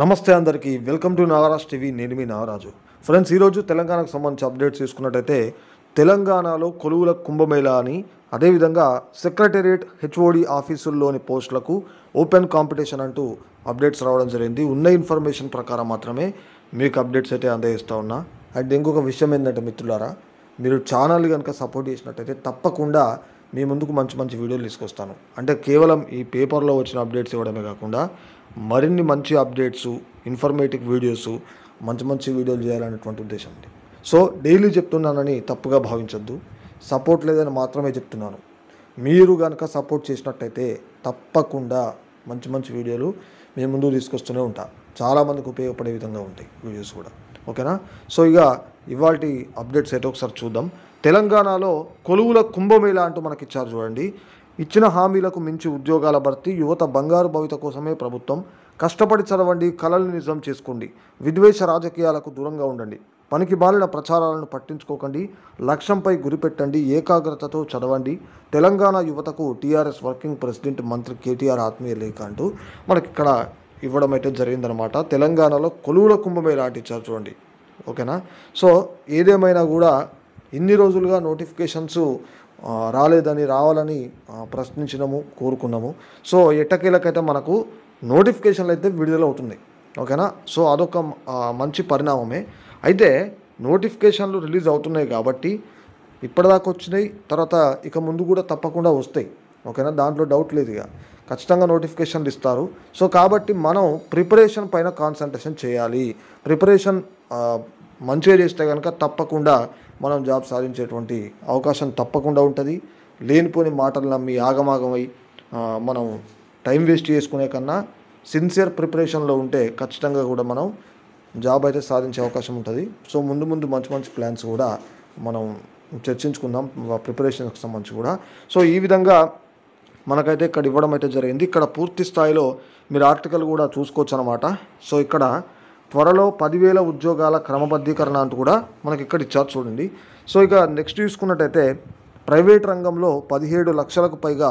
నమస్తే అందరికీ welcome to Nagaraj TV నేను మీ నాగరాజు ఫ్రెండ్స్ ఈరోజు తెలంగాణకు సంబంధించి అప్డేట్స్ తీసుకున్నట్టయితే తెలంగాణలో కొలువుల కుంభమేళా అని అదేవిధంగా సెక్రటేరియట్ హెచ్ఓడి ఆఫీసుల్లోని పోస్టులకు ఓపెన్ కాంపిటీషన్ అంటూ అప్డేట్స్ రావడం జరిగింది ఉన్న ఇన్ఫర్మేషన్ ప్రకారం మాత్రమే మీకు అప్డేట్స్ అయితే అందజేస్తూ ఉన్నా అండ్ ఇంకొక విషయం ఏంటంటే మిత్రులారా మీరు ఛానల్ కనుక సపోర్ట్ చేసినట్టయితే తప్పకుండా మీ ముందుకు మంచి మంచి వీడియోలు తీసుకొస్తాను అంటే కేవలం ఈ పేపర్లో వచ్చిన అప్డేట్స్ ఇవ్వడమే కాకుండా మరిన్ని మంచి అప్డేట్స్ ఇన్ఫర్మేటివ్ వీడియోస్ మంచి మంచి వీడియోలు చేయాలనేటువంటి ఉద్దేశం అండి సో డైలీ చెప్తున్నానని తప్పుగా భావించద్దు సపోర్ట్ లేదని మాత్రమే చెప్తున్నాను మీరు కనుక సపోర్ట్ చేసినట్టయితే తప్పకుండా మంచి మంచి వీడియోలు మేము ముందు తీసుకొస్తూనే ఉంటా చాలామందికి ఉపయోగపడే విధంగా ఉంటాయి వీడియోస్ కూడా ఓకేనా సో ఇక ఇవాళ అప్డేట్స్ అయితే ఒకసారి చూద్దాం తెలంగాణలో కొలువుల కుంభమేళ అంటూ మనకి ఇచ్చారు చూడండి ఇచ్చిన హామీలకు మించి ఉద్యోగాల భర్తీ యువత బంగారు భవిత కోసమే ప్రభుత్వం కష్టపడి చదవండి కళలు నిజం చేసుకోండి విద్వేష రాజకీయాలకు దూరంగా ఉండండి పనికి బాలిన ప్రచారాలను పట్టించుకోకండి లక్ష్యంపై గురిపెట్టండి ఏకాగ్రతతో చదవండి తెలంగాణ యువతకు టీఆర్ఎస్ వర్కింగ్ ప్రెసిడెంట్ మంత్రి కేటీఆర్ ఆత్మీయ లేఖ అంటూ మనకి ఇక్కడ ఇవ్వడం అయితే జరిగిందనమాట తెలంగాణలో కొలువుల కుంభమే లాంటిచ్చారు చూడండి ఓకేనా సో ఏదేమైనా కూడా ఇన్ని రోజులుగా నోటిఫికేషన్స్ రాలేదని రావాలని ప్రశ్నించినము కోరుకున్నాము సో ఎట్టకేలకైతే మనకు నోటిఫికేషన్లు అయితే విడుదల అవుతున్నాయి ఓకేనా సో అదొక మంచి పరిణామమే అయితే నోటిఫికేషన్లు రిలీజ్ అవుతున్నాయి కాబట్టి ఇప్పటిదాకా వచ్చినాయి తర్వాత ఇక ముందు కూడా తప్పకుండా వస్తాయి ఓకేనా దాంట్లో డౌట్ లేదు ఇక ఖచ్చితంగా నోటిఫికేషన్లు ఇస్తారు సో కాబట్టి మనం ప్రిపరేషన్ పైన కాన్సన్ట్రేషన్ చేయాలి ప్రిపరేషన్ మంచిగా చేస్తే కనుక తప్పకుండా మనం జాబ్ సాధించేటువంటి అవకాశం తప్పకుండా ఉంటుంది లేనిపోని మాటలు నమ్మి ఆగమాగమై మనం టైం వేస్ట్ చేసుకునే కన్నా సిన్సియర్ ప్రిపరేషన్లో ఉంటే ఖచ్చితంగా కూడా మనం జాబ్ అయితే సాధించే అవకాశం ఉంటుంది సో ముందు ముందు మంచి మంచి ప్లాన్స్ కూడా మనం చర్చించుకుందాం ప్రిపరేషన్కి సంబంధించి కూడా సో ఈ విధంగా మనకైతే ఇక్కడ ఇవ్వడం అయితే జరిగింది ఇక్కడ పూర్తి స్థాయిలో మీరు ఆర్టికల్ కూడా చూసుకోవచ్చు అనమాట సో ఇక్కడ త్వరలో పదివేల ఉద్యోగాల క్రమబద్ధీకరణ అంటూ కూడా మనకి ఇక్కడ ఇచ్చారు చూడండి సో ఇక నెక్స్ట్ చూసుకున్నట్టయితే ప్రైవేట్ రంగంలో పదిహేడు లక్షలకు పైగా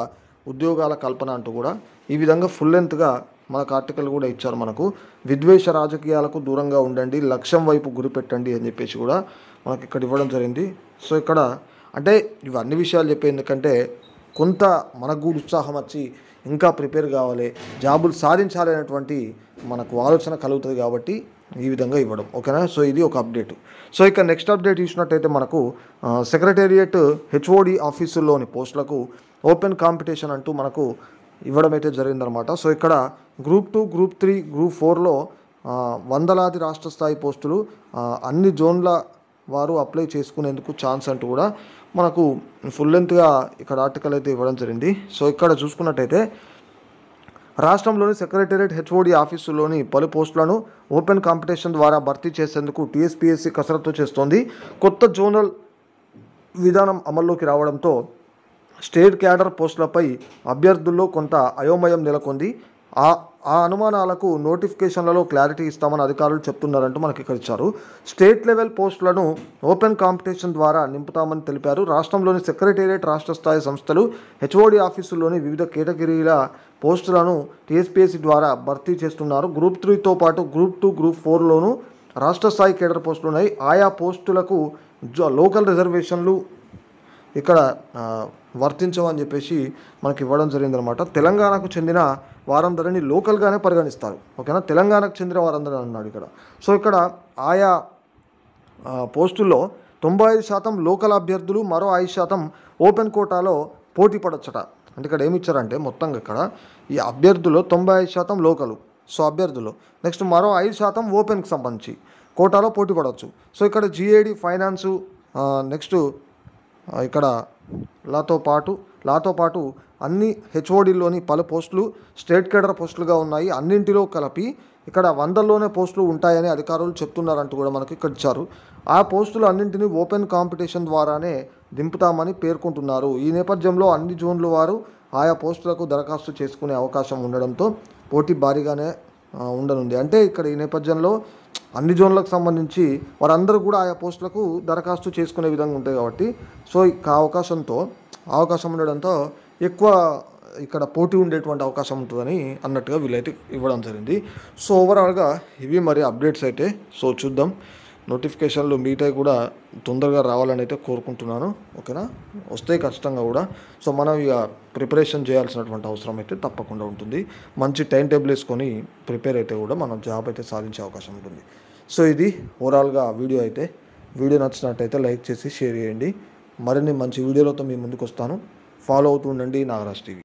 ఉద్యోగాల కల్పన అంటూ కూడా ఈ విధంగా ఫుల్ లెంత్గా మనకు ఆర్టికల్ కూడా ఇచ్చారు మనకు విద్వేష రాజకీయాలకు దూరంగా ఉండండి లక్ష్యం వైపు గురిపెట్టండి అని చెప్పేసి కూడా మనకి ఇక్కడ ఇవ్వడం జరిగింది సో ఇక్కడ అంటే ఇవన్నీ విషయాలు చెప్పే ఎందుకంటే కొంత మనకు కూడా ఉత్సాహం వచ్చి ఇంకా ప్రిపేర్ కావాలి జాబులు సాధించాలి అనేటువంటి మనకు ఆలోచన కలుగుతుంది కాబట్టి ఈ విధంగా ఇవ్వడం ఓకేనా సో ఇది ఒక అప్డేట్ సో ఇక నెక్స్ట్ అప్డేట్ చూసినట్టయితే మనకు సెక్రటేరియట్ హెచ్ఓడి ఆఫీసుల్లోని పోస్టులకు ఓపెన్ కాంపిటీషన్ అంటూ మనకు ఇవ్వడం అయితే జరిగిందనమాట సో ఇక్కడ గ్రూప్ టూ గ్రూప్ త్రీ గ్రూప్ ఫోర్లో వందలాది రాష్ట్ర స్థాయి పోస్టులు అన్ని జోన్ల వారు అప్లై చేసుకునేందుకు ఛాన్స్ అంటూ కూడా మనకు ఫుల్ లెంత్గా ఇక్కడ ఆర్టికల్ అయితే ఇవ్వడం జరిగింది సో ఇక్కడ చూసుకున్నట్టయితే రాష్ట్రంలోని సెక్రటేరియట్ హెచ్ఓడి ఆఫీసులోని పలు పోస్టులను ఓపెన్ కాంపిటీషన్ ద్వారా భర్తీ చేసేందుకు టీఎస్పీఎస్సీ కసరత్తు చేస్తోంది కొత్త జోనల్ విధానం అమల్లోకి రావడంతో స్టేట్ క్యాడర్ పోస్టులపై అభ్యర్థుల్లో కొంత అయోమయం నెలకొంది ఆ ఆ అనుమానాలకు నోటిఫికేషన్లలో క్లారిటీ ఇస్తామని అధికారులు చెప్తున్నారంటూ మనకి ఇక్కడ ఇచ్చారు స్టేట్ లెవెల్ పోస్టులను ఓపెన్ కాంపిటీషన్ ద్వారా నింపుతామని తెలిపారు రాష్ట్రంలోని సెక్రటేరియట్ రాష్ట్ర స్థాయి సంస్థలు హెచ్ఓడి ఆఫీసుల్లోని వివిధ కేటగిరీల పోస్టులను టీఎస్పీఎస్సీ ద్వారా భర్తీ చేస్తున్నారు గ్రూప్ త్రీతో పాటు గ్రూప్ టూ గ్రూప్ ఫోర్లోనూ రాష్ట్ర స్థాయి కేడర్ పోస్టులు ఉన్నాయి ఆయా పోస్టులకు లోకల్ రిజర్వేషన్లు ఇక్కడ వర్తించవని చెప్పేసి మనకి ఇవ్వడం జరిగిందనమాట తెలంగాణకు చెందిన వారందరినీ లోకల్గానే పరిగణిస్తారు ఓకేనా తెలంగాణకు చెందిన వారందరూ అన్నాడు ఇక్కడ సో ఇక్కడ ఆయా పోస్టుల్లో తొంభై ఐదు శాతం లోకల్ అభ్యర్థులు మరో ఐదు శాతం ఓపెన్ కోటాలో పోటీ పడొచ్చట అంటే ఇక్కడ ఏమి ఇచ్చారంటే మొత్తంగా ఇక్కడ ఈ అభ్యర్థులు తొంభై ఐదు శాతం లోకలు సో అభ్యర్థులు నెక్స్ట్ మరో ఐదు శాతం ఓపెన్కి సంబంధించి కోటాలో పోటీ పడవచ్చు సో ఇక్కడ జిఏడి ఫైనాన్సు నెక్స్ట్ ఇక్కడ లాతో పాటు లాతో పాటు అన్ని హెచ్ఓడీల్లోని పలు పోస్టులు స్టేట్ కేడర్ పోస్టులుగా ఉన్నాయి అన్నింటిలో కలిపి ఇక్కడ వందల్లోనే పోస్టులు ఉంటాయని అధికారులు చెప్తున్నారంటూ కూడా మనకి ఇక్కడ ఇచ్చారు ఆ పోస్టులు అన్నింటినీ ఓపెన్ కాంపిటీషన్ ద్వారానే దింపుతామని పేర్కొంటున్నారు ఈ నేపథ్యంలో అన్ని జోన్ల వారు ఆయా పోస్టులకు దరఖాస్తు చేసుకునే అవకాశం ఉండడంతో పోటీ భారీగానే ఉండనుంది అంటే ఇక్కడ ఈ నేపథ్యంలో అన్ని జోన్లకు సంబంధించి వారందరూ కూడా ఆయా పోస్టులకు దరఖాస్తు చేసుకునే విధంగా ఉంటాయి కాబట్టి సో ఆ అవకాశంతో అవకాశం ఉండడంతో ఎక్కువ ఇక్కడ పోటీ ఉండేటువంటి అవకాశం ఉంటుందని అన్నట్టుగా వీళ్ళైతే ఇవ్వడం జరిగింది సో ఓవరాల్గా ఇవి మరి అప్డేట్స్ అయితే సో చూద్దాం నోటిఫికేషన్లు మీట్ అయి కూడా తొందరగా రావాలని అయితే కోరుకుంటున్నాను ఓకేనా వస్తే ఖచ్చితంగా కూడా సో మనం ఇక ప్రిపరేషన్ చేయాల్సినటువంటి అవసరం అయితే తప్పకుండా ఉంటుంది మంచి టైం టేబుల్ వేసుకొని ప్రిపేర్ అయితే కూడా మనం జాబ్ అయితే సాధించే అవకాశం ఉంటుంది సో ఇది ఓవరాల్గా వీడియో అయితే వీడియో నచ్చినట్టయితే లైక్ చేసి షేర్ చేయండి మరిన్ని మంచి వీడియోలతో మీ ముందుకు వస్తాను ఫాలో ఉండండి నాగరాజ్ టీవీ